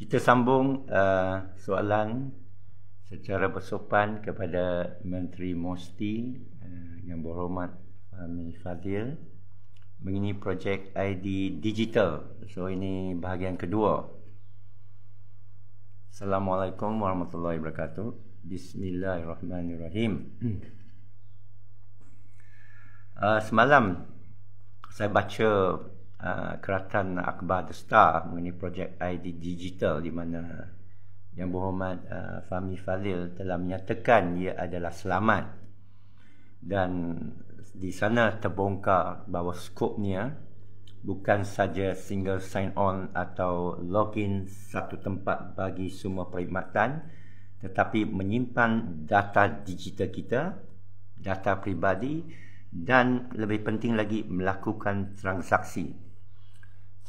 Kita sambung uh, soalan secara bersopan kepada Menteri Mosti uh, yang berhormat uh, Amin Fadil mengenai projek ID Digital. So ini bahagian kedua. Assalamualaikum warahmatullahi wabarakatuh. Bismillahirrahmanirrahim. Uh, semalam saya baca uh, keratan Akbar The Star mengenai projek ID Digital di mana Yang Berhormat uh, Fahmi Fadil telah menyatakan ia adalah selamat dan di sana terbongkar bahawa skopnya bukan saja single sign on atau login satu tempat bagi semua perkhidmatan tetapi menyimpan data digital kita data peribadi dan lebih penting lagi melakukan transaksi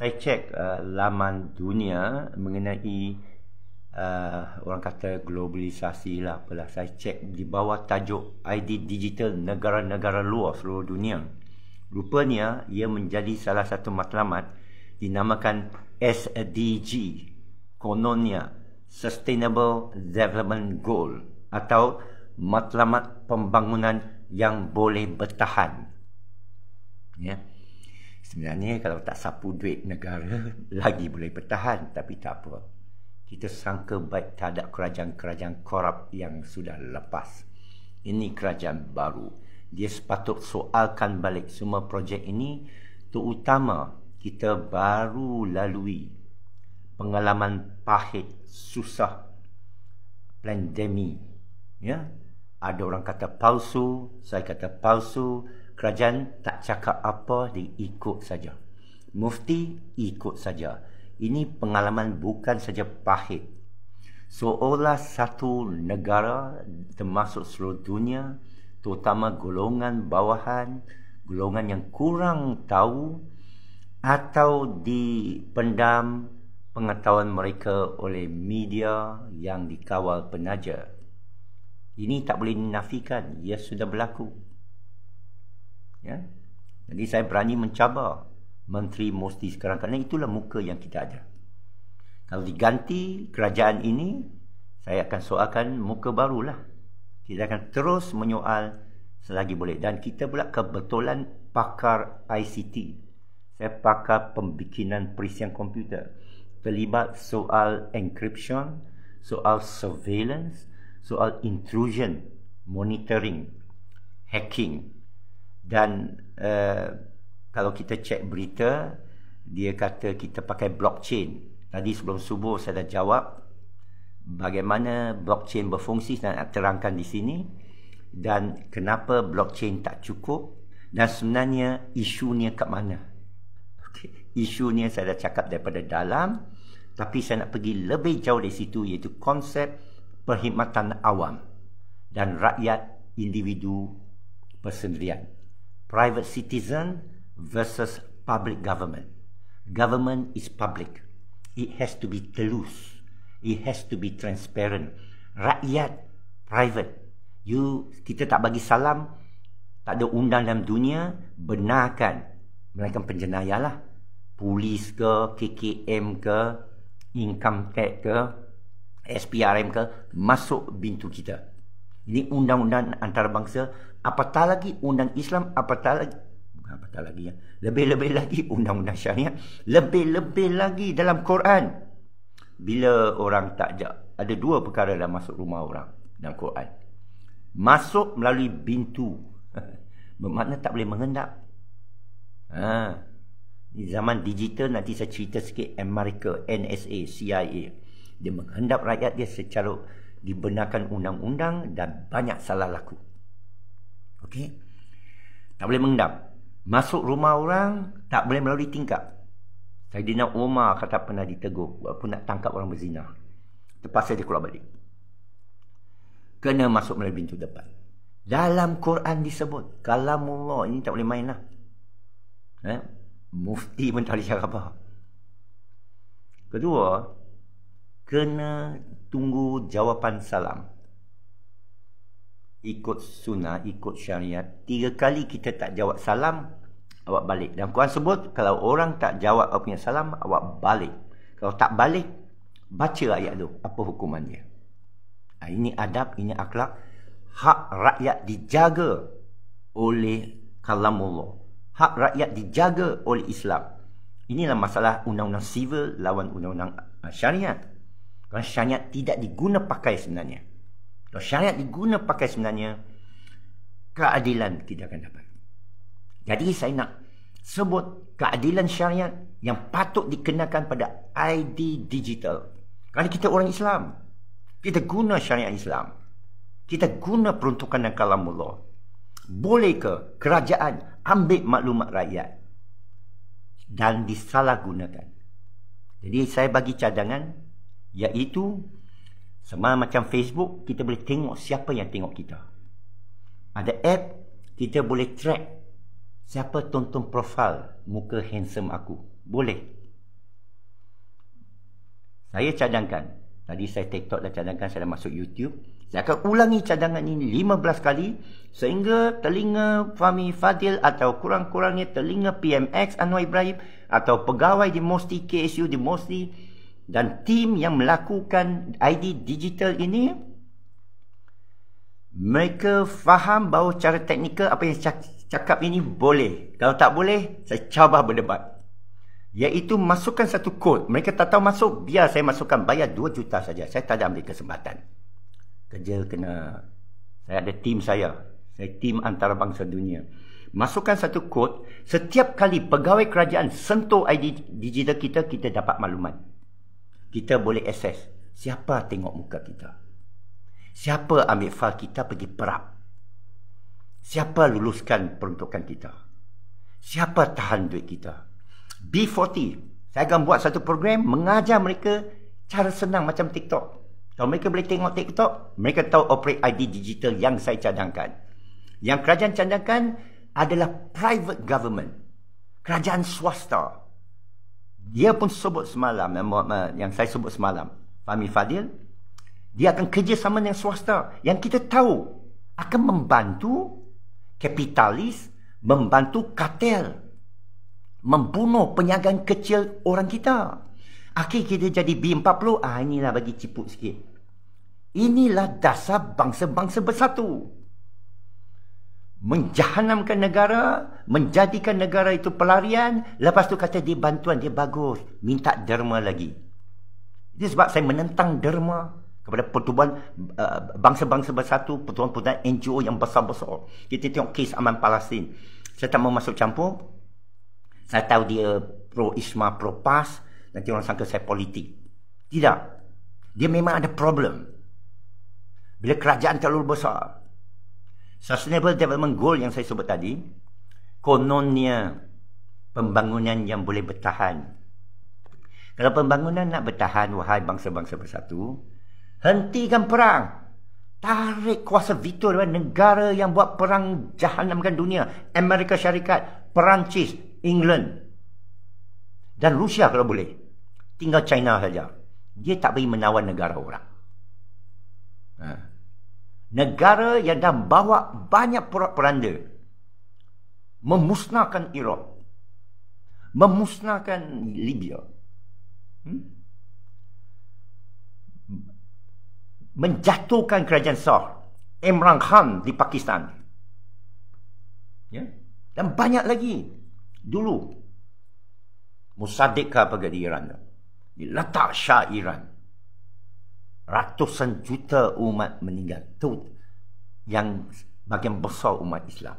saya cek uh, laman dunia mengenai uh, orang kata globalisasi lah apalah saya cek di bawah tajuk ID digital negara-negara luar seluruh dunia rupanya ia menjadi salah satu matlamat dinamakan SDG kononnya Sustainable Development Goal atau matlamat pembangunan yang boleh bertahan ya yeah. Sebenarnya kalau tak sapu duit negara lagi boleh bertahan tapi tak apa. Kita sangka baik terhadap kerajaan-kerajaan korup yang sudah lepas. Ini kerajaan baru. Dia sepatut soalkan balik semua projek ini terutama kita baru lalui pengalaman pahit, susah pandemi. Ya, ada orang kata palsu, saya kata palsu, kerajaan tak cakap apa diikut saja mufti ikut saja ini pengalaman bukan saja pahit seolah satu negara termasuk seluruh dunia terutama golongan bawahan golongan yang kurang tahu atau dipendam pengetahuan mereka oleh media yang dikawal penaja ini tak boleh dinafikan ia sudah berlaku ya jadi saya berani mencabar menteri mosti sekarang kerana itulah muka yang kita ada kalau diganti kerajaan ini saya akan soalkan muka barulah kita akan terus menyoal selagi boleh dan kita pula kebetulan pakar ICT saya pakar pembikinan perisian komputer terlibat soal encryption soal surveillance soal intrusion monitoring hacking dan uh, kalau kita cek berita dia kata kita pakai blockchain tadi sebelum subuh saya dah jawab bagaimana blockchain berfungsi dan terangkan di sini dan kenapa blockchain tak cukup dan sebenarnya isu ni kat mana okay. ni saya dah cakap daripada dalam tapi saya nak pergi lebih jauh dari situ iaitu konsep perkhidmatan awam dan rakyat individu persendirian private citizen versus public government. Government is public. It has to be telus. It has to be transparent. Rakyat private. You kita tak bagi salam, tak ada undang dalam dunia benarkan melainkan penjenayah lah. Polis ke, KKM ke, income tax ke, SPRM ke masuk bintu kita. Ini undang-undang antarabangsa apatah lagi undang Islam, apatah lagi apatah lagi ya. Lebih-lebih lagi undang-undang syariah, lebih-lebih lagi dalam Quran. Bila orang tak jauh, ada dua perkara dalam masuk rumah orang dalam Quran. Masuk melalui pintu. Bermakna tak boleh mengendap. Ha. Di zaman digital nanti saya cerita sikit Amerika, NSA, CIA. Dia menghendap rakyat dia secara dibenarkan undang-undang dan banyak salah laku. Okey. Tak boleh mengendap. Masuk rumah orang tak boleh melalui tingkap. Saya Saidina Umar kata pernah ditegur walaupun nak tangkap orang berzina. saya dia keluar balik. Kena masuk melalui pintu depan. Dalam Quran disebut kalamullah ini tak boleh mainlah. Eh? Mufti pun tak boleh apa. Kedua, kena tunggu jawapan salam ikut sunnah, ikut syariat. Tiga kali kita tak jawab salam, awak balik. Dan Quran sebut, kalau orang tak jawab awak punya salam, awak balik. Kalau tak balik, baca ayat tu. Apa hukumannya? Nah, ha, ini adab, ini akhlak. Hak rakyat dijaga oleh kalamullah. Hak rakyat dijaga oleh Islam. Inilah masalah undang-undang sivil lawan undang-undang ha, syariat. Kerana syariat tidak diguna pakai sebenarnya. Kalau syariat diguna pakai sebenarnya keadilan tidak akan dapat. Jadi saya nak sebut keadilan syariat yang patut dikenakan pada ID digital. Kali kita orang Islam, kita guna syariat Islam. Kita guna peruntukan dan kalam Allah. Boleh ke kerajaan ambil maklumat rakyat dan disalahgunakan? Jadi saya bagi cadangan iaitu sama macam Facebook, kita boleh tengok siapa yang tengok kita. Ada app, kita boleh track siapa tonton profil muka handsome aku. Boleh. Saya cadangkan. Tadi saya TikTok dah cadangkan, saya dah masuk YouTube. Saya akan ulangi cadangan ini 15 kali sehingga telinga Fahmi Fadil atau kurang-kurangnya telinga PMX Anwar Ibrahim atau pegawai di Mosti KSU di Mosti dan tim yang melakukan ID digital ini mereka faham bahawa cara teknikal apa yang saya cakap ini boleh kalau tak boleh saya cabar berdebat iaitu masukkan satu kod mereka tak tahu masuk biar saya masukkan bayar 2 juta saja saya tak ada ambil kesempatan kerja kena saya ada tim saya saya tim antarabangsa dunia masukkan satu kod setiap kali pegawai kerajaan sentuh ID digital kita kita dapat maklumat kita boleh assess siapa tengok muka kita. Siapa ambil fail kita pergi perap? Siapa luluskan peruntukan kita? Siapa tahan duit kita? B40. Saya akan buat satu program mengajar mereka cara senang macam TikTok. Kalau mereka boleh tengok TikTok, mereka tahu operate ID digital yang saya cadangkan. Yang kerajaan cadangkan adalah private government. Kerajaan swasta dia pun sebut semalam yang saya sebut semalam Fahmi Fadil dia akan kerjasama dengan swasta yang kita tahu akan membantu kapitalis membantu kartel membunuh penyagaan kecil orang kita akhir kita jadi B40 ah inilah bagi ciput sikit inilah dasar bangsa-bangsa bersatu menjahanamkan negara, menjadikan negara itu pelarian, lepas tu kata dia bantuan dia bagus, minta derma lagi. Itu sebab saya menentang derma kepada pertubuhan uh, bangsa-bangsa bersatu, pertubuhan-pertubuhan NGO yang besar-besar. Kita tengok kes aman Palestin. Saya tak mau masuk campur. Saya tahu dia pro isma pro pas nanti orang sangka saya politik. Tidak. Dia memang ada problem. Bila kerajaan terlalu besar, sustainable development goal yang saya sebut tadi kononnya pembangunan yang boleh bertahan kalau pembangunan nak bertahan wahai bangsa-bangsa bersatu hentikan perang tarik kuasa veto daripada negara yang buat perang jahanamkan dunia Amerika Syarikat Perancis England dan Rusia kalau boleh tinggal China saja dia tak beri menawan negara orang ha negara yang dah bawa banyak perak peranda memusnahkan Iraq memusnahkan Libya hmm? menjatuhkan kerajaan Shah Imran Khan di Pakistan yeah? dan banyak lagi dulu Musadik ke apa ke di Iran diletak Shah Iran ratusan juta umat meninggal tu yang bagian besar umat Islam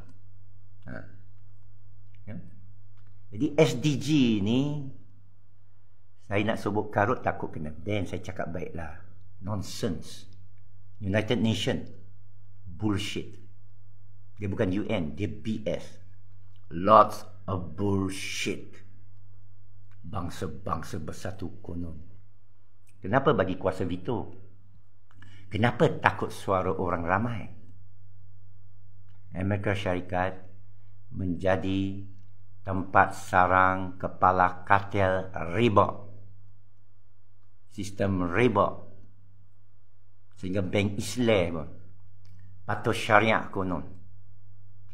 ha. ya. jadi SDG ni saya nak sebut karut takut kena dan saya cakap baiklah nonsense United Nation bullshit dia bukan UN dia BS lots of bullshit bangsa-bangsa bersatu konon Kenapa bagi kuasa veto? Kenapa takut suara orang ramai? Amerika Syarikat menjadi tempat sarang kepala kartel Reebok. Sistem Reebok. Sehingga bank Islam patut syariah konon.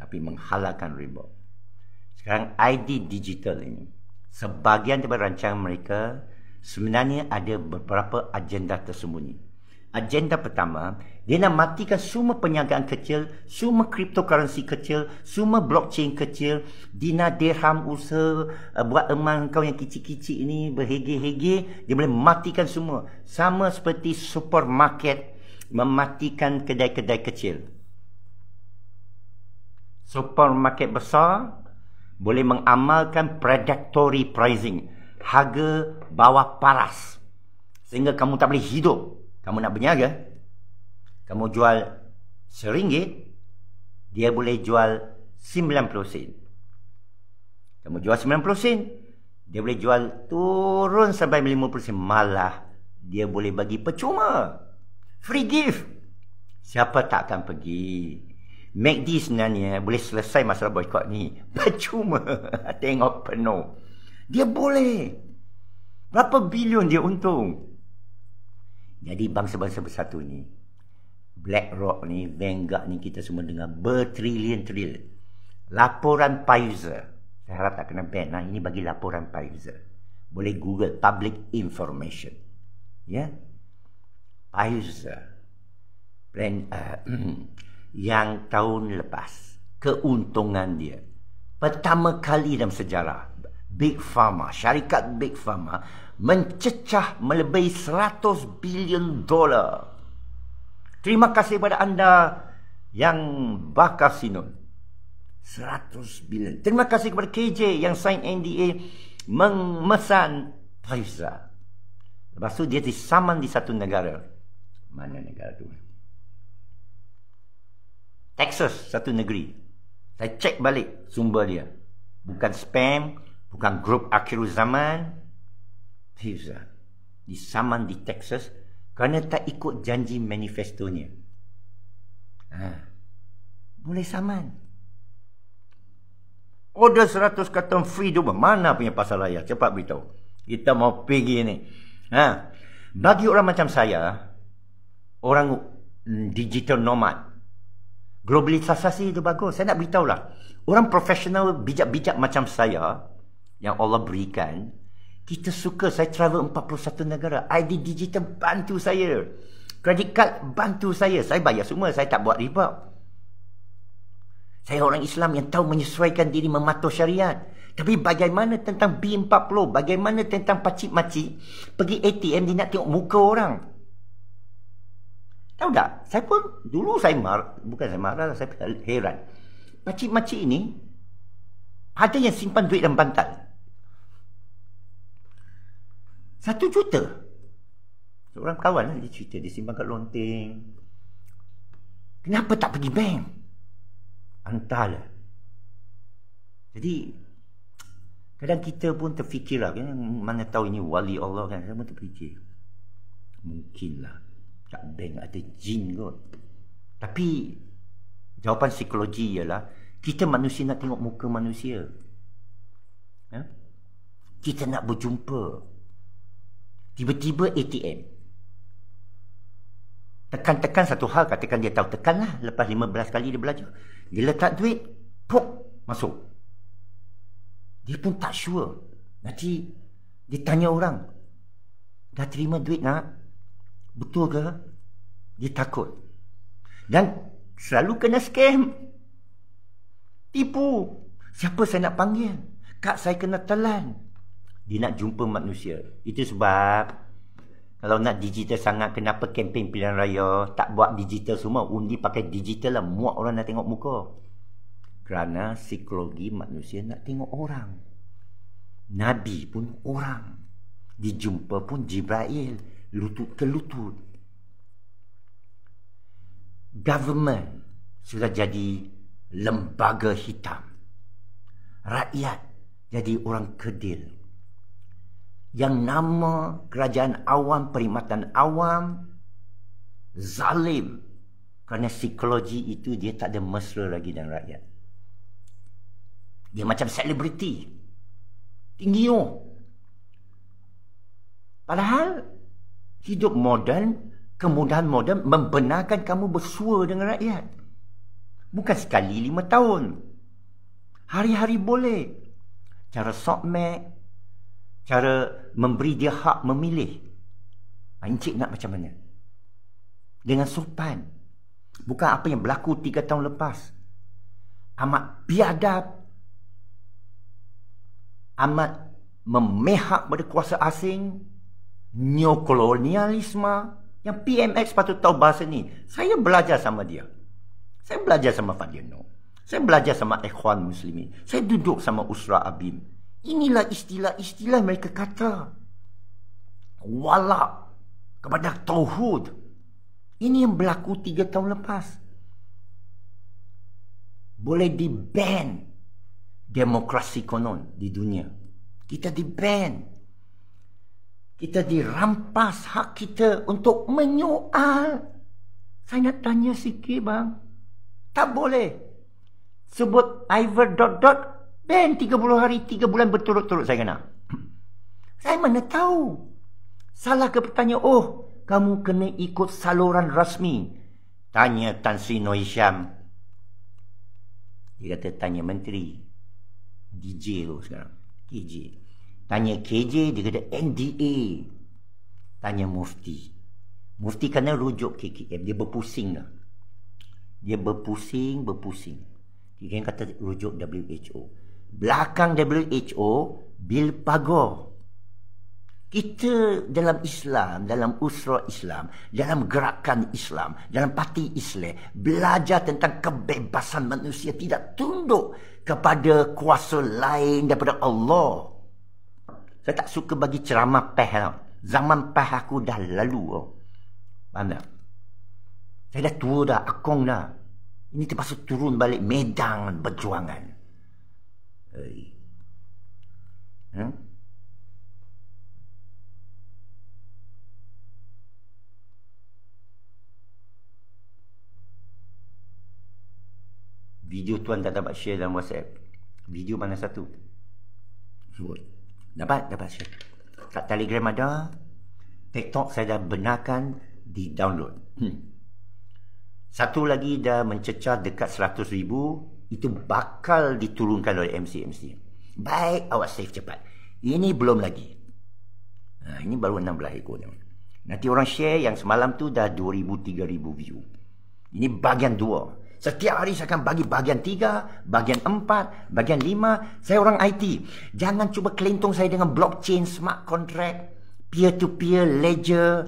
Tapi menghalakan Reebok. Sekarang ID Digital ini. Sebagian daripada rancangan mereka sebenarnya ada beberapa agenda tersembunyi. Agenda pertama, dia nak matikan semua penyagaan kecil, semua cryptocurrency kecil, semua blockchain kecil, dina dirham usaha eh, buat emang kau yang kecil-kecil ini berhege-hege, dia boleh matikan semua. Sama seperti supermarket mematikan kedai-kedai kecil. Supermarket besar boleh mengamalkan predatory pricing harga bawah paras sehingga kamu tak boleh hidup kamu nak berniaga kamu jual seringgit dia boleh jual 90 sen kamu jual 90 sen dia boleh jual turun sampai 50 sen malah dia boleh bagi percuma free gift siapa tak akan pergi this sebenarnya boleh selesai masalah boycott ni percuma tengok penuh dia boleh. Berapa bilion dia untung. Jadi bangsa-bangsa bersatu ni. BlackRock ni, Vanguard ni kita semua dengar bertrilion-trilion. Laporan Pfizer. Saya harap tak kena ban. Nah, ini bagi laporan Pfizer. Boleh Google public information. Ya? Pfizer. Plan, uh, yang tahun lepas. Keuntungan dia. Pertama kali dalam sejarah. Big Pharma, syarikat Big Pharma mencecah melebihi 100 bilion dolar. Terima kasih kepada anda yang bakar sinon. 100 bilion. Terima kasih kepada KJ yang sign NDA memesan Pfizer. Lepas tu dia disaman di satu negara. Mana negara tu? Texas, satu negeri. Saya cek balik sumber dia. Bukan spam, bukan grup akhir zaman Pisa di saman di Texas kerana tak ikut janji manifestonya. Ha. mulai saman. Order 100 kata free dulu. Mana punya pasal raya? Cepat beritahu. Kita mau pergi ni. Ha. Bagi orang macam saya, orang digital nomad, globalisasi itu bagus. Saya nak beritahu lah. Orang profesional bijak-bijak macam saya, yang Allah berikan kita suka saya travel 41 negara ID digital bantu saya credit card bantu saya saya bayar semua saya tak buat riba saya orang Islam yang tahu menyesuaikan diri mematuh syariat tapi bagaimana tentang B40 bagaimana tentang pacik macik pergi ATM dia nak tengok muka orang tahu tak saya pun dulu saya marah bukan saya marah saya heran pacik macik ini ada yang simpan duit dalam bantal satu juta Seorang kawan lah dia cerita Dia simpan kat lonteng Kenapa tak pergi bank Entahlah Jadi Kadang kita pun terfikirlah kan? Mana tahu ini wali Allah kan Kita pun terfikir Mungkinlah Kat bank ada jin kot Tapi Jawapan psikologi ialah Kita manusia nak tengok muka manusia ya? Kita nak berjumpa Tiba-tiba ATM. Tekan-tekan satu hal, katakan dia tahu. tekan lah lepas 15 kali dia belajar. Dia letak duit, puk, masuk. Dia pun tak sure. Nanti dia tanya orang. Dah terima duit nak? Betul ke? Dia takut. Dan selalu kena scam. Tipu. Siapa saya nak panggil? Kak saya kena telan dia nak jumpa manusia. Itu sebab kalau nak digital sangat, kenapa kempen pilihan raya tak buat digital semua? Undi pakai digital lah, muak orang nak tengok muka. Kerana psikologi manusia nak tengok orang. Nabi pun orang. Dijumpa pun Jibril, lutut ke lutut. Government sudah jadi lembaga hitam. Rakyat jadi orang kedil, yang nama kerajaan awam, perkhidmatan awam zalim kerana psikologi itu dia tak ada mesra lagi dengan rakyat dia macam selebriti tinggi oh padahal hidup moden kemudahan moden membenarkan kamu bersua dengan rakyat bukan sekali lima tahun hari-hari boleh cara sokmek cara memberi dia hak memilih. Ha, encik nak macam mana? Dengan sopan. Bukan apa yang berlaku tiga tahun lepas. Amat biadab. Amat memihak pada kuasa asing. Neokolonialisme. Yang PMX patut tahu bahasa ni. Saya belajar sama dia. Saya belajar sama Fadiano. Saya belajar sama Ikhwan Muslimin. Saya duduk sama Usra Abim. Inilah istilah-istilah mereka kata. Walak kepada Tauhud. Ini yang berlaku tiga tahun lepas. Boleh di-ban demokrasi konon di dunia. Kita di-ban. Kita dirampas hak kita untuk menyoal. Saya nak tanya sikit bang. Tak boleh. Sebut Iver dot dot Ben 30 hari 3 bulan berturut-turut saya kena. Saya mana tahu? Salah ke pertanya? "Oh, kamu kena ikut saluran rasmi." Tanya Tan Sri Noisham. Dia kata tanya menteri DJ tu sekarang. KJ. Tanya KJ dia kata NDA. Tanya mufti. Mufti kena rujuk KKM. Dia berpusing lah. Dia berpusing, berpusing. Dia kata rujuk WHO belakang WHO Bill Pagor. Kita dalam Islam, dalam usra Islam, dalam gerakan Islam, dalam parti Islam, belajar tentang kebebasan manusia tidak tunduk kepada kuasa lain daripada Allah. Saya tak suka bagi ceramah peh. Zaman peh aku dah lalu. Oh. Mana? Saya dah tua dah, akong dah. Ini terpaksa turun balik medan berjuangan aí. Né? Video tuan dah dapat share dalam WhatsApp. Video mana satu? Sebut. Dapat, dapat share. Kat Telegram ada. TikTok saya dah benarkan di download. Hmm. Satu lagi dah mencecah dekat 100 ribu itu bakal diturunkan oleh MC-MC. Baik, awak save cepat. Ini belum lagi. Ha, ini baru 16 ekor. Ni. Nanti orang share yang semalam tu dah 2,000-3,000 view. Ini bagian dua. Setiap hari saya akan bagi bagian tiga, bagian empat, bagian lima. Saya orang IT. Jangan cuba kelintung saya dengan blockchain, smart contract, peer-to-peer, ledger.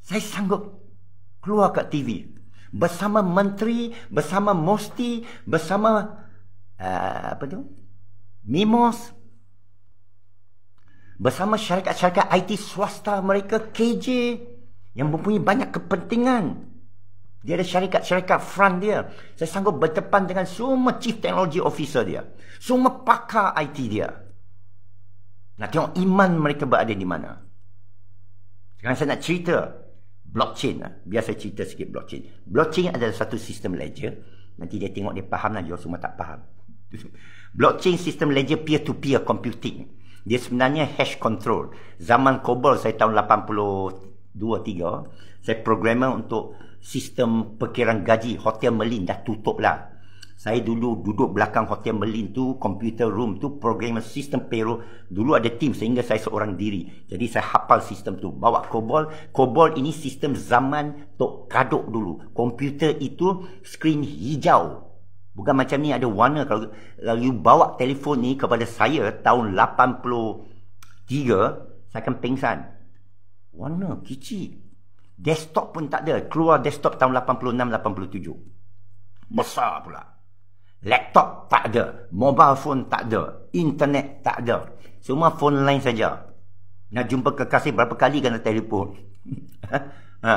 Saya sanggup keluar kat TV bersama menteri, bersama mosti, bersama uh, apa tu? Mimos bersama syarikat-syarikat IT swasta mereka KJ yang mempunyai banyak kepentingan. Dia ada syarikat-syarikat front dia. Saya sanggup berdepan dengan semua chief technology officer dia. Semua pakar IT dia. Nak tengok iman mereka berada di mana. Sekarang saya nak cerita blockchain lah. Biar saya cerita sikit blockchain. Blockchain adalah satu sistem ledger. Nanti dia tengok dia faham lah. You semua tak faham. Blockchain sistem ledger peer-to-peer computing. Dia sebenarnya hash control. Zaman COBOL saya tahun 82-3. Saya programmer untuk sistem perkiraan gaji. Hotel Merlin dah tutup lah saya dulu duduk belakang Hotel Merlin tu computer room tu programmer sistem payroll dulu ada tim sehingga saya seorang diri jadi saya hafal sistem tu bawa COBOL COBOL ini sistem zaman Tok Kadok dulu komputer itu skrin hijau bukan macam ni ada warna kalau, kalau you bawa telefon ni kepada saya tahun 83 saya akan pingsan warna kecil desktop pun tak ada keluar desktop tahun 86-87 besar pula laptop tak ada, mobile phone tak ada, internet tak ada. Semua phone line saja. Nak jumpa kekasih berapa kali kena telefon. ha.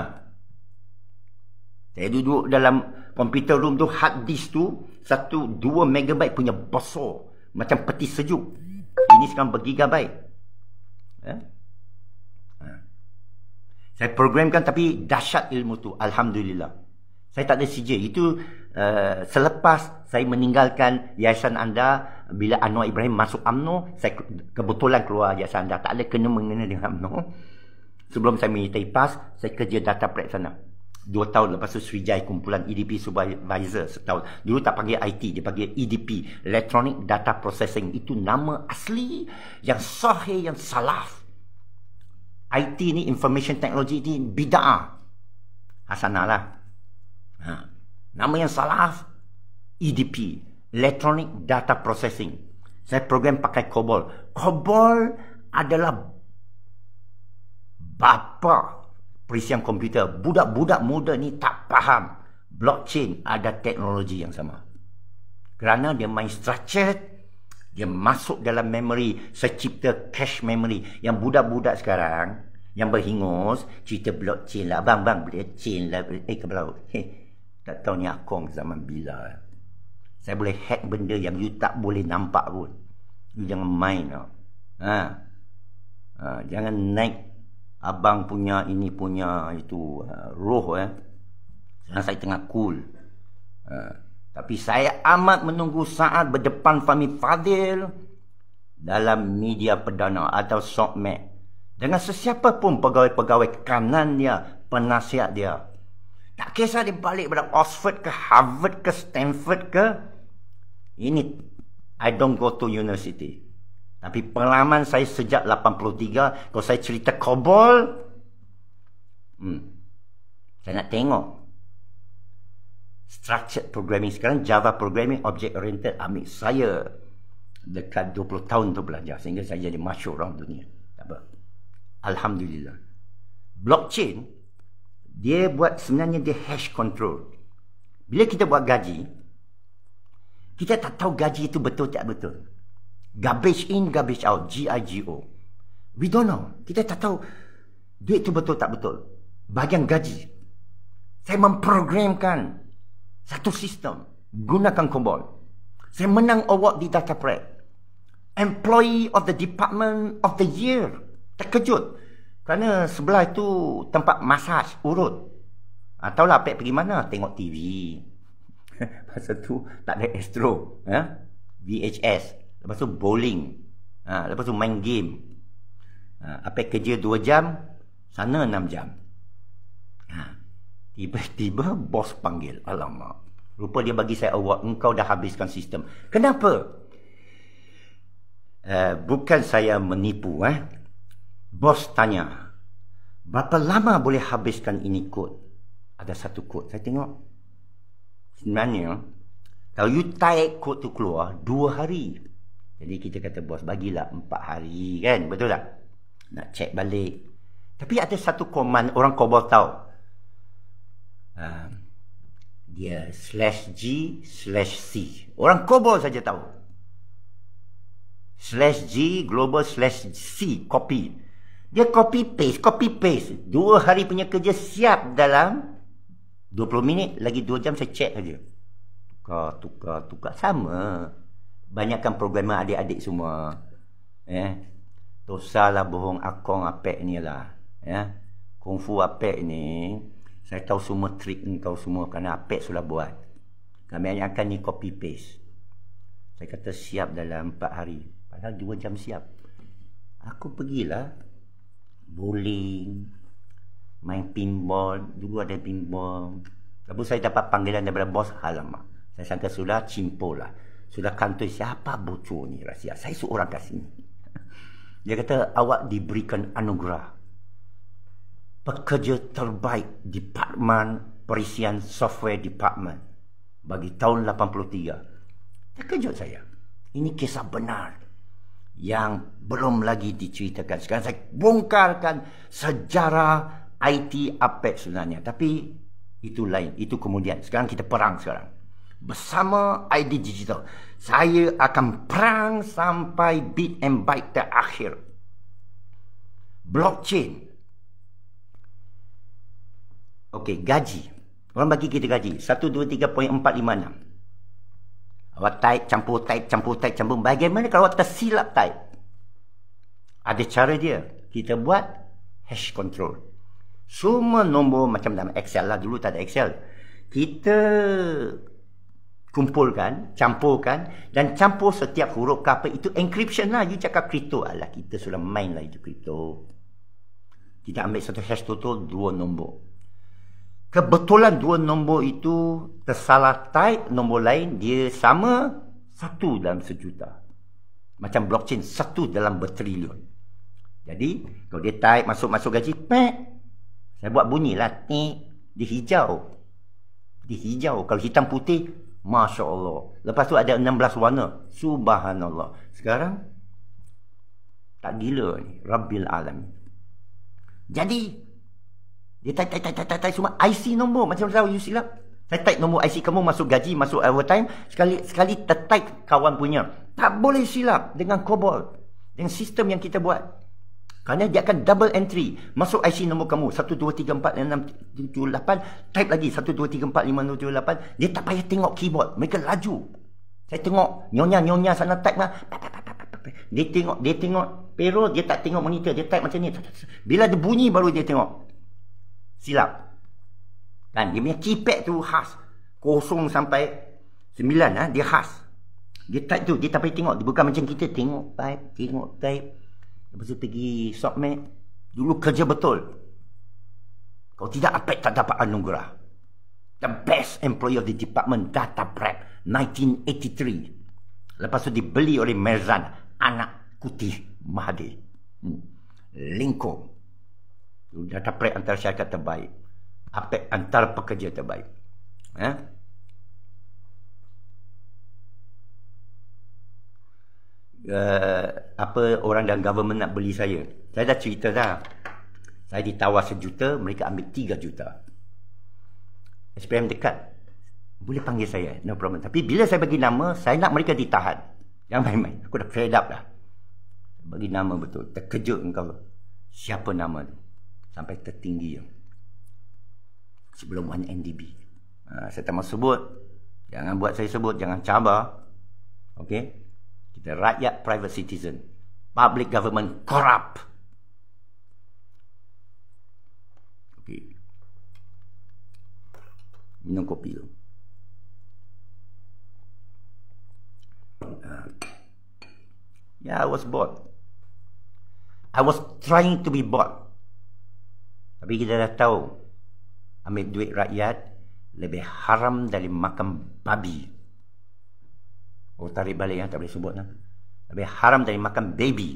Saya duduk dalam computer room tu hard disk tu satu dua megabyte punya besar macam peti sejuk. Ini sekarang bergigabyte. Ha. ha. Saya programkan tapi dahsyat ilmu tu, alhamdulillah. Saya tak ada CJ. Itu uh, selepas saya meninggalkan yayasan anda bila Anwar Ibrahim masuk AMNO, saya kebetulan keluar yayasan anda tak ada kena mengena dengan AMNO. sebelum saya menyertai PAS saya kerja data prep sana dua tahun lepas tu Srijai kumpulan EDP supervisor setahun dulu tak panggil IT dia panggil EDP Electronic Data Processing itu nama asli yang sahih yang salaf IT ni information technology ni bida'ah hasanah lah ha. Nama yang salah EDP Electronic Data Processing Saya program pakai COBOL COBOL adalah Bapa Perisian komputer Budak-budak muda ni tak faham Blockchain ada teknologi yang sama Kerana dia main structured Dia masuk dalam memory Secipta cache memory Yang budak-budak sekarang yang berhingus cerita blockchain lah bang bang blockchain lah eh ke tak tahu ni akong zaman bila. Eh. Saya boleh hack benda yang you tak boleh nampak pun. You jangan main tau. Ha. ha. Jangan naik abang punya, ini punya, itu uh, roh eh. Sekarang saya tengah cool. Ha. Tapi saya amat menunggu saat berdepan Fahmi Fadil dalam media perdana atau sokmed. Dengan sesiapa pun pegawai-pegawai kanan dia, penasihat dia. Tak kisah dia balik pada Oxford ke Harvard ke Stanford ke. Ini, I don't go to university. Tapi pengalaman saya sejak 83, kalau saya cerita kobol, hmm, saya nak tengok. Structured programming. Sekarang Java programming, object oriented, ambil saya dekat 20 tahun tu belajar sehingga saya jadi masyur orang dunia. Tak apa. Alhamdulillah. Blockchain, dia buat sebenarnya dia hash control. Bila kita buat gaji, kita tak tahu gaji itu betul tak betul. Garbage in, garbage out. G-I-G-O. We don't know. Kita tak tahu duit itu betul tak betul. Bagian gaji. Saya memprogramkan satu sistem. Gunakan kombol. Saya menang award di data prep. Employee of the department of the year. Terkejut. Terkejut. Kerana sebelah itu tempat masaj urut. Atau ah, lah pergi mana? Tengok TV. Pasal tu tak ada astro. Ya? VHS. Lepas tu bowling. Ha, lepas tu main game. Ah, ha, apa kerja 2 jam, sana 6 jam. Ha, tiba-tiba bos panggil. Alamak. Rupa dia bagi saya award. Engkau dah habiskan sistem. Kenapa? Uh, bukan saya menipu. Eh? Bos tanya, berapa lama boleh habiskan ini kod? Ada satu kod, saya tengok. Sebenarnya, kalau you tie kod tu keluar, dua hari. Jadi kita kata, bos bagilah empat hari kan, betul tak? Nak check balik. Tapi ada satu komand orang kobol tahu. Um, dia slash G slash C. Orang kobol saja tahu. Slash G global slash C, Copy. Dia copy paste, copy paste. Dua hari punya kerja siap dalam 20 minit, lagi dua jam saya check saja. Tukar, tukar, tukar. Sama. Banyakkan programmer adik-adik semua. Eh, Tosalah bohong akong apek ni lah. Eh, Kung fu apek ni, saya tahu semua trik ni, tahu semua kerana apek sudah buat. Kami hanya akan ni copy paste. Saya kata siap dalam 4 hari. Padahal dua jam siap. Aku pergilah bowling, main pinball. Dulu ada pinball. Lepas saya dapat panggilan daripada bos halaman. Saya sangka sudah cimpo lah. Sudah kantor siapa bocor ni rahsia. Saya seorang kat sini. Dia kata awak diberikan anugerah. Pekerja terbaik Departemen Perisian Software Department. Bagi tahun 83. Terkejut saya. Ini kisah benar yang belum lagi diceritakan. Sekarang saya bongkarkan sejarah IT APEC sebenarnya. Tapi itu lain, itu kemudian. Sekarang kita perang sekarang. Bersama ID Digital, saya akan perang sampai bit and byte terakhir. Blockchain. Okey, gaji. Orang bagi kita gaji. 1, 2, 3, 4, 5, 6. Awak type, campur type, campur type, campur. Bagaimana kalau awak tersilap type? Ada cara dia. Kita buat hash control. Semua nombor macam dalam Excel lah. Dulu tak ada Excel. Kita kumpulkan, campurkan dan campur setiap huruf ke apa itu encryption lah. You cakap crypto. Alah, kita sudah main lah itu crypto. Kita ambil satu hash total, dua nombor kebetulan dua nombor itu tersalah type nombor lain dia sama satu dalam sejuta macam blockchain satu dalam bertrilion jadi kalau dia type masuk-masuk gaji pek saya buat bunyi lah tik dia hijau dia hijau kalau hitam putih Masya Allah lepas tu ada 16 warna subhanallah sekarang tak gila ni Rabbil Alam jadi dia type type type type type semua IC nombor macam saya you silap. Saya type nombor IC kamu masuk gaji masuk overtime sekali sekali tertype kawan punya. Tak boleh silap dengan COBOL dengan sistem yang kita buat. Kerana dia akan double entry Masuk IC nombor kamu 1234678 Type lagi 1234578 Dia tak payah tengok keyboard Mereka laju Saya tengok Nyonya-nyonya sana type lah Dia tengok Dia tengok Payroll Dia tak tengok monitor Dia type macam ni Bila ada bunyi baru dia tengok silap Dan dia punya keypad tu khas kosong sampai sembilan ah dia khas dia tak tu dia tak payah tengok dia bukan macam kita tengok type tengok type lepas tu pergi submit dulu kerja betul kalau tidak apa tak dapat anugerah the best employee of the department data prep 1983 lepas tu dibeli oleh Merzan anak kuti Mahathir hmm. Lincoln data prek antara syarikat terbaik apa antara pekerja terbaik ya Uh, apa orang dan government nak beli saya Saya dah cerita dah Saya ditawar sejuta Mereka ambil tiga juta SPM dekat Boleh panggil saya No problem Tapi bila saya bagi nama Saya nak mereka ditahan Jangan main-main Aku dah fed up dah Bagi nama betul Terkejut engkau Siapa nama ni sampai tertinggi sebelum banyak NDB ha, saya tak mahu sebut jangan buat saya sebut jangan cabar ok kita rakyat private citizen public government corrupt ok minum kopi tu ah. Yeah, I was bored. I was trying to be bored. Tapi kita dah tahu ambil duit rakyat lebih haram dari makan babi. Oh tarik balik yang tak boleh sebut nah. Lebih haram dari makan baby.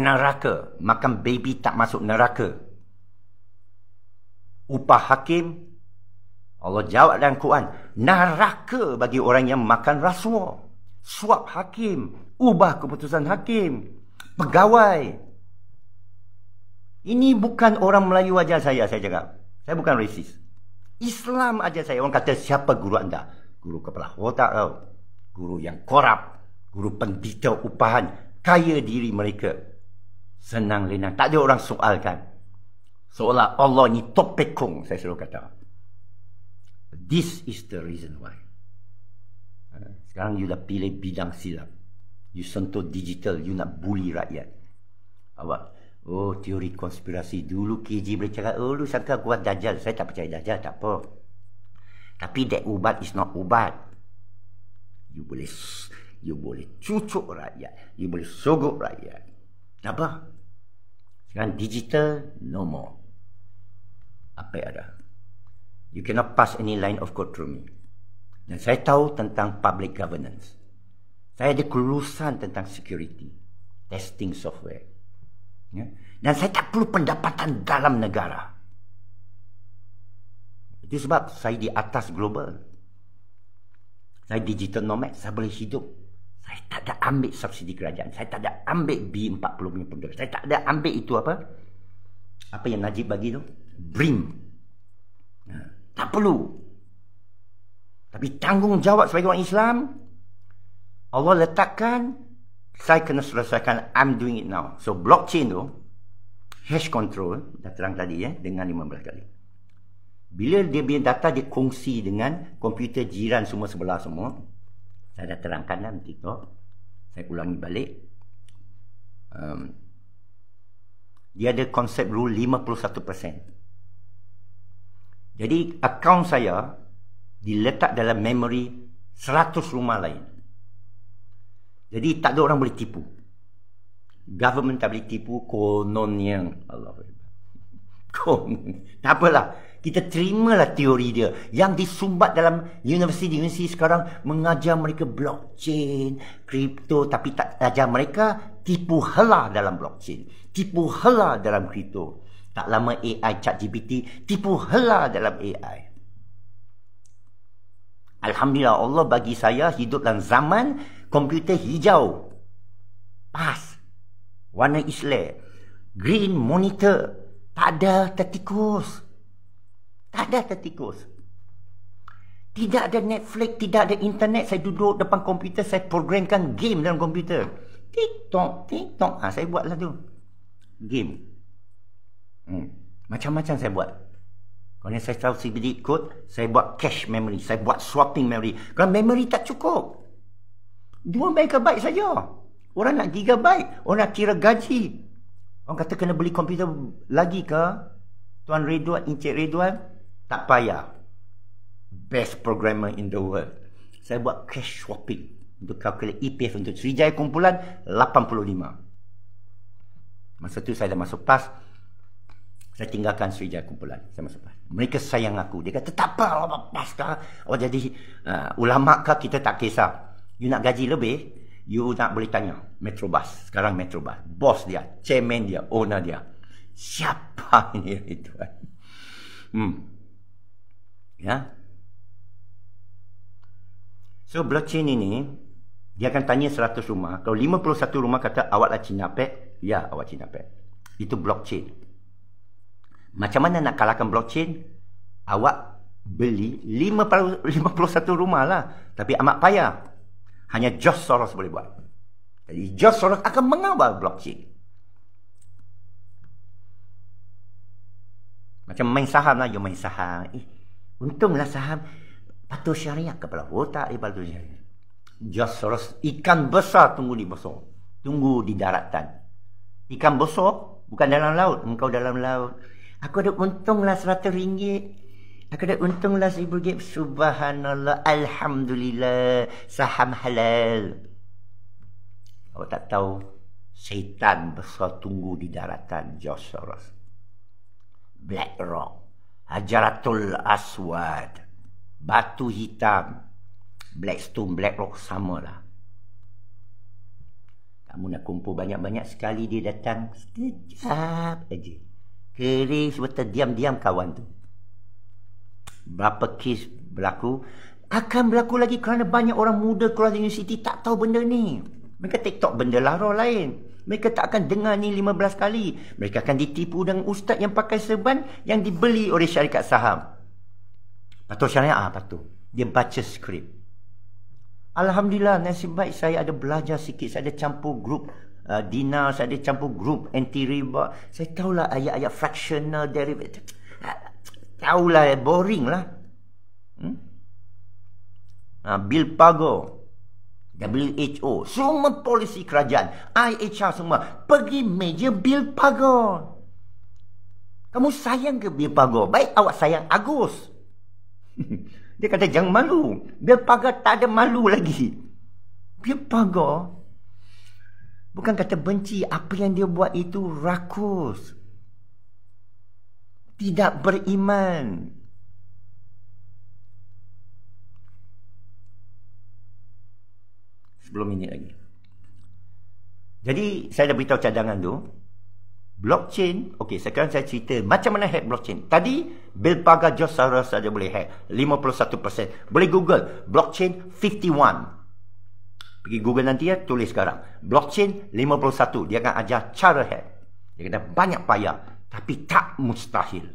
neraka, makan baby tak masuk neraka. Upah hakim Allah jawab dalam Quran Neraka bagi orang yang makan rasuah Suap hakim Ubah keputusan hakim Pegawai ini bukan orang Melayu aja saya, saya cakap. Saya bukan resis. Islam aja saya. Orang kata, siapa guru anda? Guru kepala otak oh, kau. Guru yang korap. Guru pendita upahan. Kaya diri mereka. Senang lenang. Tak ada orang soalkan. Seolah Allah ni topekong, saya selalu kata. This is the reason why. Ha, sekarang you dah pilih bidang silap. You sentuh digital, you nak bully rakyat. Awak. Oh, teori konspirasi dulu KJ boleh cakap, oh, lu sangka aku buat dajjal. Saya tak percaya dajjal, tak apa. Tapi that ubat is not ubat. You boleh you boleh cucuk rakyat. You boleh sogok rakyat. Apa? Sekarang digital, no more. Apa yang ada? You cannot pass any line of code through me. Dan saya tahu tentang public governance. Saya ada kelulusan tentang security. Testing software ya. dan saya tak perlu pendapatan dalam negara itu sebab saya di atas global saya digital nomad saya boleh hidup saya tak ada ambil subsidi kerajaan saya tak ada ambil B40 punya penduduk saya tak ada ambil itu apa apa yang Najib bagi tu BRIM ya. Ha. tak perlu tapi tanggungjawab sebagai orang Islam Allah letakkan saya kena selesaikan I'm doing it now. So blockchain tu hash control dah terang tadi ya dengan 15 kali. Bila dia punya data dia kongsi dengan komputer jiran semua sebelah semua. Saya dah terangkan nanti. TikTok. Saya ulangi balik. Um, dia ada konsep rule 51%. Jadi akaun saya diletak dalam memory 100 rumah lain. Jadi tak ada orang boleh tipu. Government tak boleh tipu konon yang Allah Konon. Tak apalah. Kita terimalah teori dia. Yang disumbat dalam universiti-universiti sekarang mengajar mereka blockchain, kripto tapi tak ajar mereka tipu hela dalam blockchain. Tipu hela dalam kripto. Tak lama AI chat GPT tipu hela dalam AI. Alhamdulillah Allah bagi saya hidup dalam zaman komputer hijau pas warna islam green monitor tak ada tetikus, tak ada tetikus, tidak ada Netflix, tidak ada internet. Saya duduk depan komputer, saya programkan game dalam komputer. TikTok, TikTok. Ha, saya buatlah tu. Game. Hmm. Macam-macam saya buat. Kalau saya tahu CBD code, saya buat cache memory. Saya buat swapping memory. Kalau memory tak cukup, 2 megabyte saja. Orang nak gigabyte, orang nak kira gaji. Orang kata kena beli komputer lagi ke? Tuan Redwan, Encik Redwan, tak payah. Best programmer in the world. Saya buat cash swapping untuk calculate EPF untuk jaya Kumpulan 85. Masa tu saya dah masuk PAS, saya tinggalkan jaya Kumpulan. Saya masuk PAS. Mereka sayang aku. Dia kata, tak apa, awak PAS kah? Awak jadi uh, ulama kah? Kita tak kisah you nak gaji lebih, you nak boleh tanya Metrobus. Sekarang Metrobus. Bos dia, chairman dia, owner dia. Siapa ini itu? Hmm. Ya. So blockchain ini dia akan tanya 100 rumah. Kalau 51 rumah kata awak lah Cina pek, ya awak Cina pek. Itu blockchain. Macam mana nak kalahkan blockchain? Awak beli 51 rumah lah. Tapi amat payah. Hanya George Soros boleh buat. Jadi George Soros akan mengawal blockchain. Macam main saham lah, you main saham. Eh, untunglah saham patuh syariah kepala otak oh, di patuh syariah. George Soros, ikan besar tunggu di besar. Tunggu di daratan. Ikan besar, bukan dalam laut. Engkau dalam laut. Aku ada untunglah 100 ringgit. Aku Akhirnya untunglah Ibu Gib Subhanallah Alhamdulillah Saham halal Awak tak tahu Syaitan besar tunggu di daratan Jauh Black Rock Hajaratul Aswad Batu Hitam Blackstone, Black Rock sama lah. Kamu nak kumpul banyak-banyak sekali Dia datang sekejap aja Keris betul diam-diam kawan tu berapa kes berlaku akan berlaku lagi kerana banyak orang muda keluar dari universiti tak tahu benda ni mereka tiktok benda lah lain mereka tak akan dengar ni 15 kali mereka akan ditipu dengan ustaz yang pakai serban yang dibeli oleh syarikat saham patut syariah patut dia baca skrip Alhamdulillah nasib baik saya ada belajar sikit saya ada campur grup uh, dina saya ada campur grup anti riba saya tahulah ayat-ayat fractional derivative Tahu lah ya boring lah. Hmm? Ha, Bill Pago. WHO. Semua polisi kerajaan. IHR semua. Pergi meja Bill Pago. Kamu sayang ke Bill Pago? Baik awak sayang Agus. Dia kata jangan malu. Bill Pago tak ada malu lagi. Bill Pago Bukan kata benci apa yang dia buat itu rakus, tidak beriman sebelum ini lagi jadi saya dah beritahu cadangan tu blockchain okey sekarang saya cerita macam mana hack blockchain tadi bill paga jos saras saja boleh hack 51% boleh google blockchain 51 pergi google nanti ya tulis sekarang blockchain 51 dia akan ajar cara hack dia kena banyak payah tapi tak mustahil.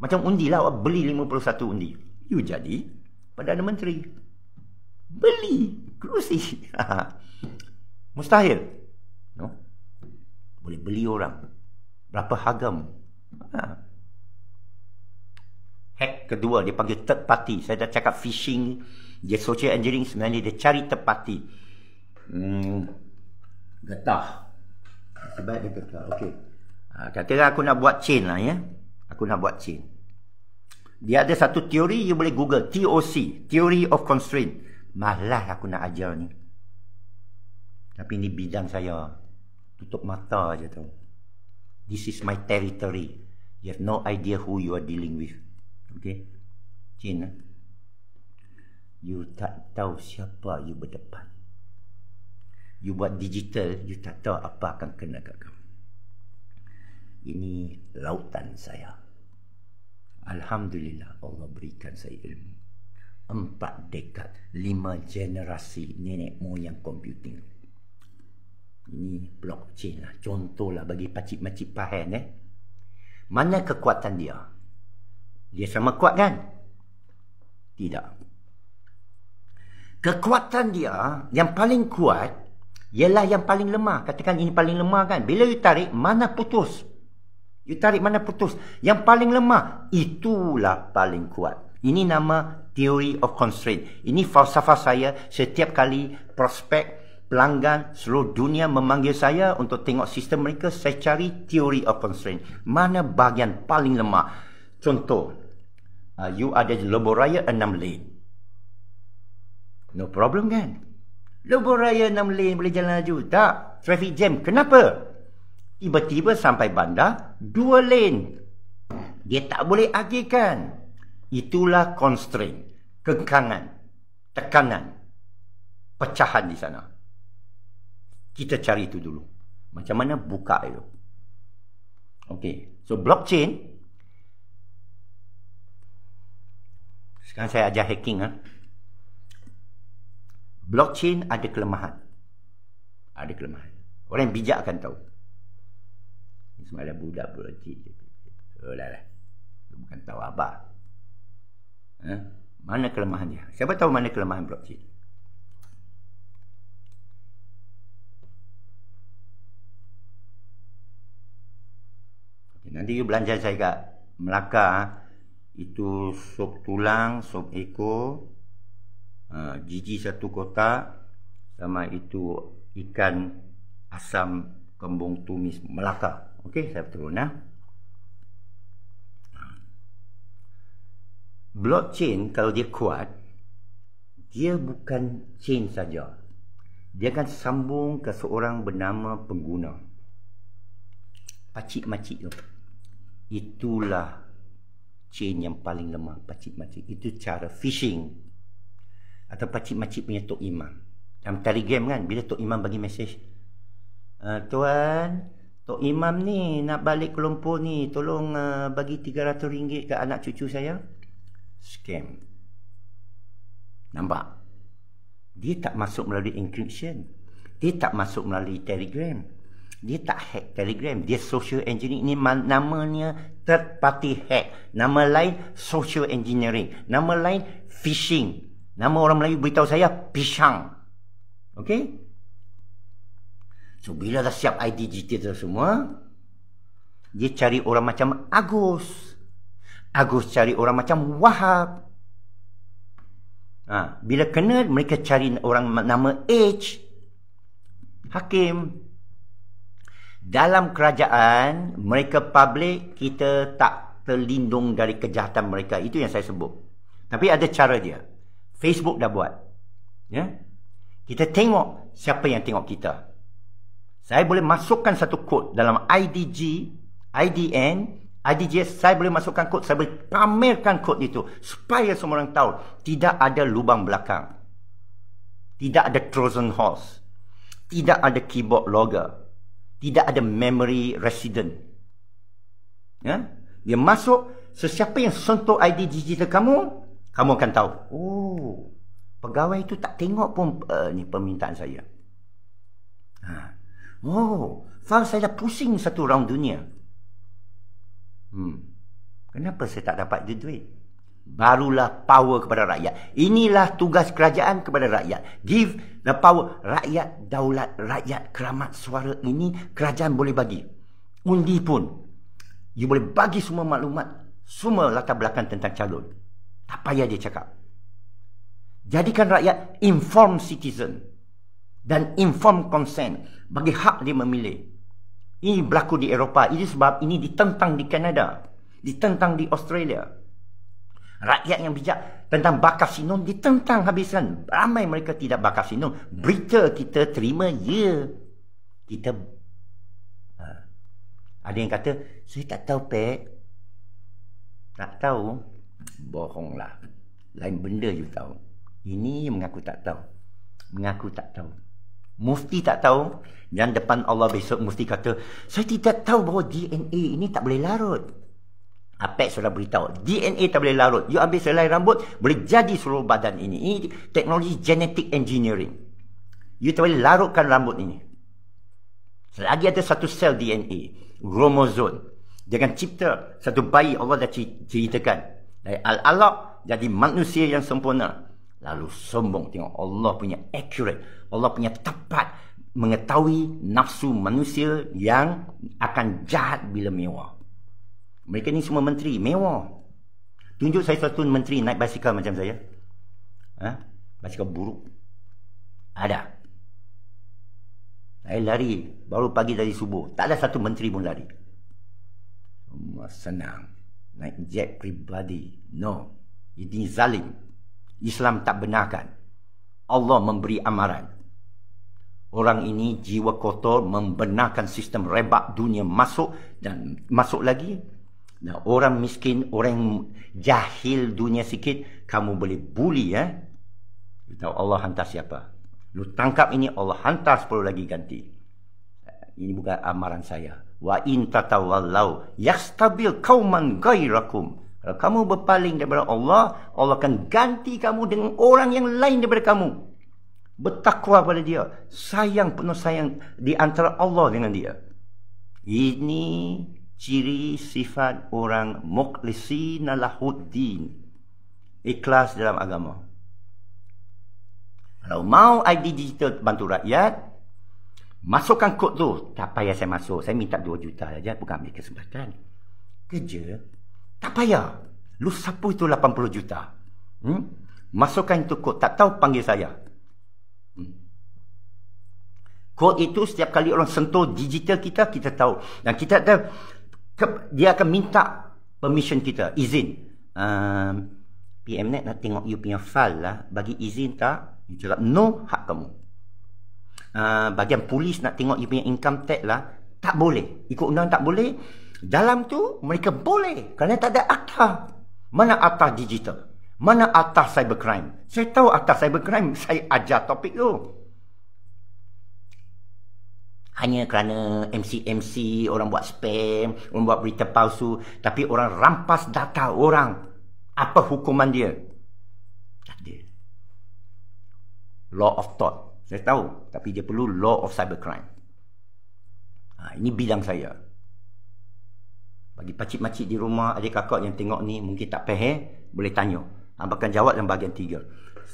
Macam undi lah awak beli 51 undi. You jadi Perdana Menteri. Beli kerusi. mustahil. No? Boleh beli orang. Berapa harga mu? Ha. Hack kedua, dia panggil third party. Saya dah cakap phishing. Dia social engineering sebenarnya dia cari third party. Hmm. Getah. Sebab dia getah. Okey. Ha, kira-kira aku nak buat chain lah ya. Aku nak buat chain. Dia ada satu teori you boleh google. TOC. Theory of Constraint. Malah aku nak ajar ni. Tapi ni bidang saya. Tutup mata aja tu. This is my territory. You have no idea who you are dealing with. Okay? Chain lah. You tak tahu siapa you berdepan. You buat digital, you tak tahu apa akan kena kat kamu ini lautan saya. Alhamdulillah Allah berikan saya ilmu. Empat dekad, lima generasi nenek moyang computing. Ini blockchain lah. Contoh lah bagi pakcik-pakcik pahen eh. Mana kekuatan dia? Dia sama kuat kan? Tidak. Kekuatan dia yang paling kuat ialah yang paling lemah. Katakan ini paling lemah kan? Bila you tarik, mana putus? You tarik mana putus. Yang paling lemah, itulah paling kuat. Ini nama theory of constraint. Ini falsafah saya setiap kali prospek, pelanggan, seluruh dunia memanggil saya untuk tengok sistem mereka, saya cari theory of constraint. Mana bahagian paling lemah. Contoh, uh, you ada lebuh raya 6 lane. No problem kan? Lebuh raya 6 lane boleh jalan laju. Tak. Traffic jam. Kenapa? Tiba-tiba sampai bandar, dua lane. Dia tak boleh agihkan. Itulah constraint. Kekangan. Tekanan. Pecahan di sana. Kita cari itu dulu. Macam mana buka itu. Okey. So, blockchain. Sekarang saya ajar hacking. Ha? Blockchain ada kelemahan. Ada kelemahan. Orang yang bijak akan tahu semalam budak pun cik Oh lah, lah Dia bukan tahu apa ha? Mana kelemahan dia Siapa tahu mana kelemahan pulak cik okay, Nanti you belanja saya kat Melaka ha? Itu sop tulang Sop ekor ha, Jiji uh, satu kotak Sama itu ikan asam kembung tumis Melaka Okey, saya turun ya. Blockchain kalau dia kuat, dia bukan chain saja. Dia akan sambung ke seorang bernama pengguna. pacik macik. tu. Itulah chain yang paling lemah pacik macik. Itu cara phishing. Atau pacik macik punya Tok Imam. yang Dalam game kan, bila Tok Imam bagi mesej. Uh, eh, tuan, Tok Imam ni nak balik ke Lumpur ni Tolong uh, bagi RM300 ke anak cucu saya Scam Nampak? Dia tak masuk melalui encryption Dia tak masuk melalui telegram Dia tak hack telegram Dia social engineering ni namanya third party hack Nama lain social engineering Nama lain phishing Nama orang Melayu beritahu saya pisang Okay? So bila dah siap ID digital tu semua Dia cari orang macam Agus Agus cari orang macam Wahab ha, Bila kena mereka cari orang nama H Hakim Dalam kerajaan Mereka public Kita tak terlindung dari kejahatan mereka Itu yang saya sebut Tapi ada cara dia Facebook dah buat ya? Kita tengok siapa yang tengok kita saya boleh masukkan satu kod dalam IDG, IDN, IDGS, saya boleh masukkan kod, saya boleh pamerkan kod itu supaya semua orang tahu tidak ada lubang belakang. Tidak ada Trojan horse. Tidak ada keyboard logger. Tidak ada memory resident. Ya? Dia masuk, sesiapa yang sentuh ID digital kamu, kamu akan tahu. Oh, pegawai itu tak tengok pun uh, ni permintaan saya. Ha. Oh, faham saya dah pusing satu round dunia. Hmm. Kenapa saya tak dapat dia duit? Barulah power kepada rakyat. Inilah tugas kerajaan kepada rakyat. Give the power. Rakyat, daulat, rakyat, keramat suara ini kerajaan boleh bagi. Undi pun. You boleh bagi semua maklumat, semua latar belakang tentang calon. Tak payah dia cakap. Jadikan rakyat inform citizen dan inform consent bagi hak dia memilih. Ini berlaku di Eropah. Ini sebab ini ditentang di Kanada. Ditentang di Australia. Rakyat yang bijak tentang bakar sinum ditentang habisan Ramai mereka tidak bakar sinum. Berita kita terima, ya. Kita... Ha. Ada yang kata, saya tak tahu, Pak. Tak tahu. Bohonglah. Lain benda you tahu. Ini mengaku tak tahu. Mengaku tak tahu. Mufti tak tahu Dan depan Allah besok Mufti kata Saya tidak tahu bahawa DNA ini tak boleh larut apa yang sudah beritahu DNA tak boleh larut You ambil selai rambut Boleh jadi seluruh badan ini Ini teknologi genetic engineering You tak boleh larutkan rambut ini Selagi ada satu sel DNA Kromosom Dengan cipta Satu bayi Allah dah ceritakan Dari al-alaq Jadi manusia yang sempurna lalu sombong tengok Allah punya accurate Allah punya tepat mengetahui nafsu manusia yang akan jahat bila mewah mereka ni semua menteri mewah tunjuk saya satu menteri naik basikal macam saya ha? basikal buruk ada saya lari baru pagi dari subuh tak ada satu menteri pun lari senang naik jet pribadi no ini zalim Islam tak benarkan. Allah memberi amaran. Orang ini jiwa kotor membenarkan sistem rebak dunia masuk dan masuk lagi. Nah, orang miskin, orang jahil dunia sikit, kamu boleh bully ya. Eh? Tahu Allah hantar siapa? Lu tangkap ini Allah hantar sepuluh lagi ganti. Ini bukan amaran saya. Wa in tatawallau yastabil qauman gairakum. Eh, kamu berpaling daripada Allah, Allah akan ganti kamu dengan orang yang lain daripada kamu. Bertakwa pada dia. Sayang penuh sayang di antara Allah dengan dia. Ini ciri sifat orang muklisina nalahuddin, Ikhlas dalam agama. Kalau mau ID digital bantu rakyat, masukkan kod tu. Tak payah saya masuk. Saya minta 2 juta saja. Bukan ambil kesempatan. Kerja tak payah. Lu sapu itu 80 juta. Hmm? Masukkan itu kot Tak tahu panggil saya. Hmm. Kod itu setiap kali orang sentuh digital kita, kita tahu. Dan kita ada, dia akan minta permission kita, izin. Um, PM nak tengok you punya file lah. Bagi izin tak? You cakap no hak kamu. Uh, bagian polis nak tengok you punya income tax lah. Tak boleh. Ikut undang tak boleh. Dalam tu mereka boleh kerana tak ada akta. Mana akta digital? Mana akta cybercrime? Saya tahu akta cybercrime, saya ajar topik tu. Hanya kerana MC-MC, orang buat spam, orang buat berita palsu. Tapi orang rampas data orang. Apa hukuman dia? Tak ada. Law of thought. Saya tahu. Tapi dia perlu law of cybercrime. Ha, ini bidang saya. Bagi pakcik-makcik di rumah, adik kakak yang tengok ni mungkin tak faham, eh? boleh tanya. Abang jawab dalam bahagian tiga.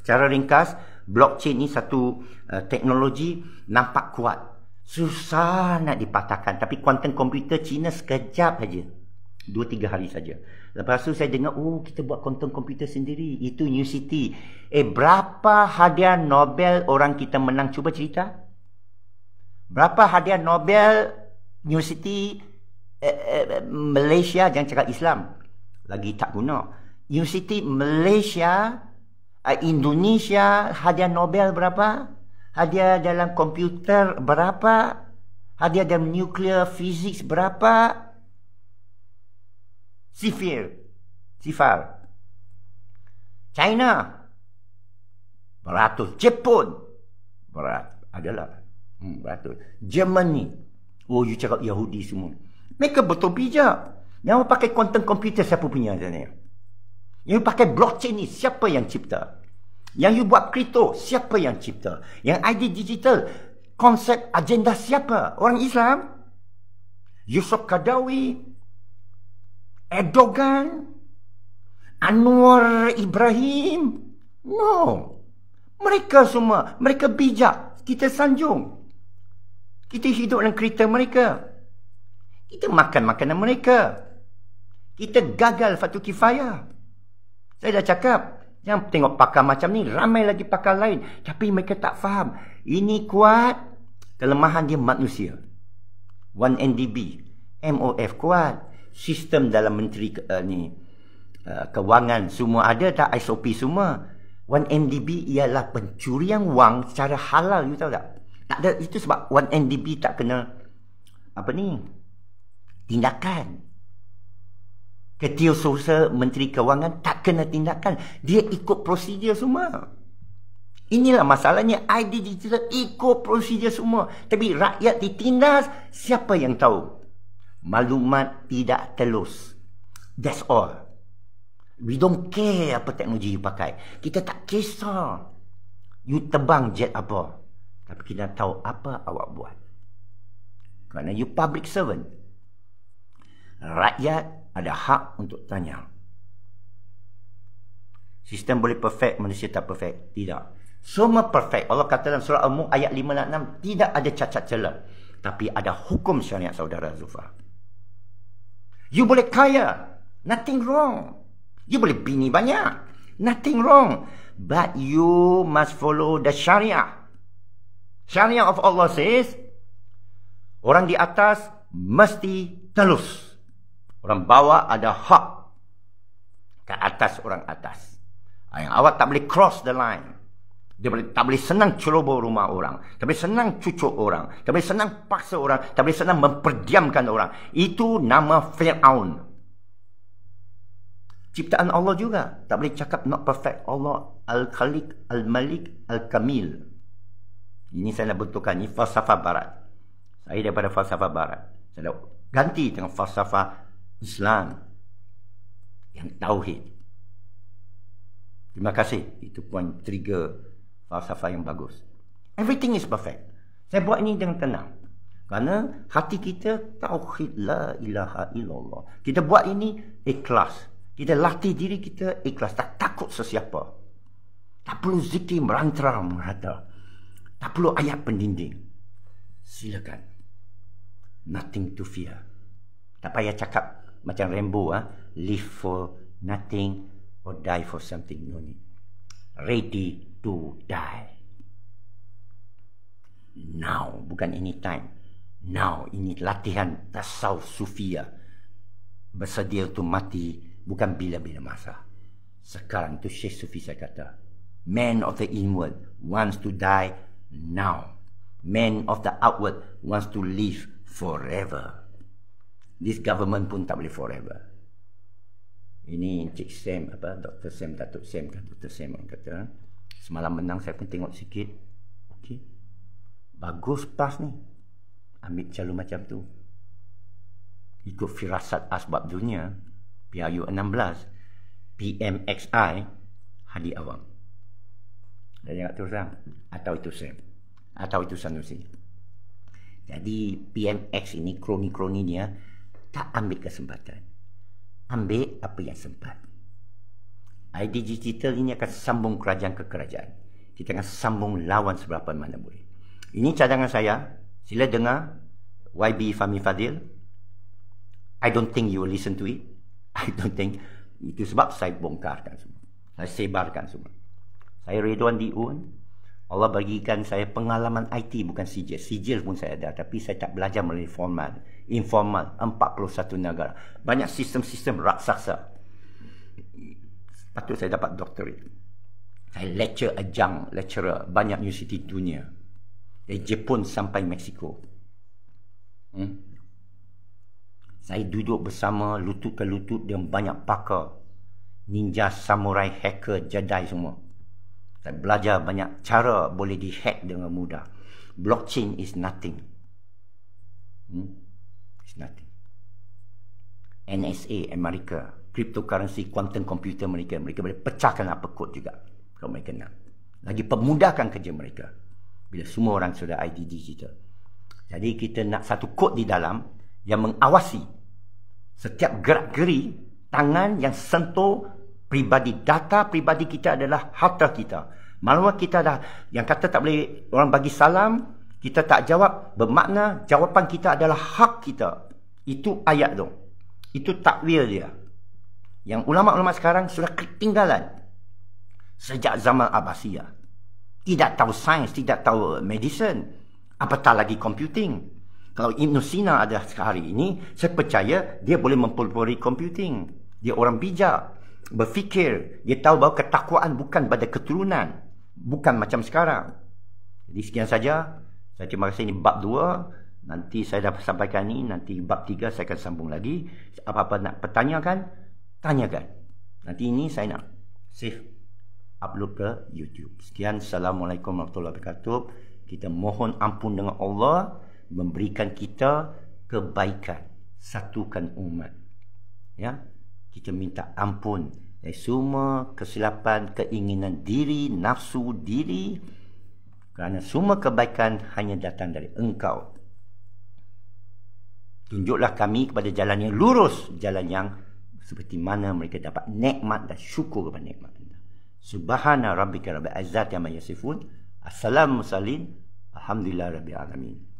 Secara ringkas, blockchain ni satu uh, teknologi nampak kuat. Susah nak dipatahkan. Tapi kuantum komputer China sekejap saja. Dua, tiga hari saja. Lepas tu saya dengar, oh kita buat kuantum komputer sendiri. Itu New City. Eh, berapa hadiah Nobel orang kita menang? Cuba cerita. Berapa hadiah Nobel New City Eh, eh, Malaysia jangan cakap Islam lagi tak guna universiti Malaysia eh, Indonesia hadiah Nobel berapa hadiah dalam komputer berapa hadiah dalam nuclear physics berapa sifir sifar China beratus Jepun beratus adalah hmm, beratus Germany oh you cakap Yahudi semua mereka betul bijak. Yang pakai konten komputer siapa punya ni? Yang pakai blockchain ni siapa yang cipta? Yang you buat kripto siapa yang cipta? Yang ID digital konsep agenda siapa? Orang Islam? Yusuf Kadawi? Erdogan? Anwar Ibrahim? No. Mereka semua, mereka bijak. Kita sanjung. Kita hidup dalam kereta Mereka. Kita makan makanan mereka. Kita gagal fatu kifaya. Saya dah cakap. Yang tengok pakar macam ni, ramai lagi pakar lain. Tapi mereka tak faham. Ini kuat. Kelemahan dia manusia. 1NDB. MOF kuat. Sistem dalam menteri uh, ni. Uh, kewangan semua ada tak? SOP semua. 1NDB ialah pencurian wang secara halal. You tahu tak? Tak ada. Itu sebab 1NDB tak kena apa ni tindakan. Ketiausaha Menteri Kewangan tak kena tindakan. Dia ikut prosedur semua. Inilah masalahnya ID digital ikut prosedur semua. Tapi rakyat ditindas, siapa yang tahu? Maklumat tidak telus. That's all. We don't care apa teknologi you pakai. Kita tak kisah. You tebang jet apa. Tapi kita tahu apa awak buat. Kerana you public servant rakyat ada hak untuk tanya. Sistem boleh perfect, manusia tak perfect. Tidak. Semua perfect. Allah kata dalam surah Al-Mu ayat 5 6, tidak ada cacat celah. Tapi ada hukum syariat saudara Zufa. You boleh kaya. Nothing wrong. You boleh bini banyak. Nothing wrong. But you must follow the syariah. Syariah of Allah says, orang di atas mesti telus. Orang bawah ada hak ke atas orang atas. Ah, yang awak tak boleh cross the line. Dia boleh, tak boleh senang ceroboh rumah orang. Tak boleh senang cucuk orang. Tak boleh senang paksa orang. Tak boleh senang memperdiamkan orang. Itu nama Fir'aun. Ciptaan Allah juga. Tak boleh cakap not perfect. Allah Al-Khalik, Al-Malik, Al-Kamil. Ini saya nak bentukkan. Ini falsafah barat. Saya daripada falsafah barat. Saya nak ganti dengan falsafah Islam yang tauhid. Terima kasih. Itu poin trigger falsafah yang bagus. Everything is perfect. Saya buat ini dengan tenang. Kerana hati kita tauhid la ilaha illallah. Kita buat ini ikhlas. Kita latih diri kita ikhlas. Tak takut sesiapa. Tak perlu zikir merantara merata. Tak perlu ayat pendinding. Silakan. Nothing to fear. Tak payah cakap macam rainbow ah live for nothing or die for something no need ready to die now bukan anytime now ini latihan tasawuf sufia ah. bersedia untuk mati bukan bila-bila masa sekarang tu Sheikh Sufi saya kata man of the inward wants to die now man of the outward wants to live forever this government pun tak boleh forever. Ini Encik Sam, apa, Dr. Sam, Datuk Sam, Dr. Sam yang kata, ah, semalam menang saya pun tengok sikit. Okay. Bagus pas ni. Ambil calon macam tu. Ikut firasat asbab dunia, PRU 16, PMXI, Hadi awam. Dah jangan tu, Sam? Atau itu Sam? Atau itu Sanusi? Jadi PMX ini kroni-kroni dia -kroni tak ambil kesempatan. Ambil apa yang sempat. ID digital ini akan sambung kerajaan ke kerajaan. Kita akan sambung lawan seberapa mana boleh. Ini cadangan saya. Sila dengar YB Fahmi Fadil. I don't think you will listen to it. I don't think. Itu sebab saya bongkarkan semua. Saya sebarkan semua. Saya Ridwan Diun. Uh, Allah bagikan saya pengalaman IT bukan sijil. Sijil pun saya ada tapi saya tak belajar melalui formal. Informal 41 negara. Banyak sistem-sistem raksasa. Patut saya dapat doctorate. Saya lecture ajang, lecturer banyak universiti dunia. Dari Jepun sampai Mexico. Hmm? Saya duduk bersama lutut ke lutut dengan banyak pakar. Ninja, samurai, hacker, jadai semua belajar banyak cara boleh dihack dengan mudah. Blockchain is nothing. Hmm? It's nothing. NSA Amerika, cryptocurrency quantum computer mereka, mereka boleh pecahkan apa kod juga kalau mereka nak. Lagi pemudahkan kerja mereka bila semua orang sudah ID digital. Jadi kita nak satu kod di dalam yang mengawasi setiap gerak-geri tangan yang sentuh pribadi data pribadi kita adalah harta kita Maluah kita dah yang kata tak boleh orang bagi salam kita tak jawab bermakna jawapan kita adalah hak kita itu ayat tu itu takwil dia yang ulama-ulama sekarang sudah ketinggalan sejak zaman Abbasiyah tidak tahu sains tidak tahu medicine apatah lagi computing kalau Ibn Sina ada sehari ini saya percaya dia boleh mempelopori computing dia orang bijak berfikir dia tahu bahawa ketakwaan bukan pada keturunan bukan macam sekarang jadi sekian saja saya terima kasih ini bab dua. nanti saya dah sampaikan ini nanti bab tiga saya akan sambung lagi apa-apa nak pertanyakan tanyakan nanti ini saya nak save upload ke YouTube sekian Assalamualaikum Warahmatullahi Wabarakatuh kita mohon ampun dengan Allah memberikan kita kebaikan satukan umat ya kita minta ampun dari eh, semua kesilapan keinginan diri nafsu diri kerana semua kebaikan hanya datang dari engkau tunjuklah kami kepada jalan yang lurus jalan yang seperti mana mereka dapat nikmat dan syukur kepada nikmat Subhana rabbika rabbil izzati amma yasifun assalamu alaikum. alhamdulillah rabbil alamin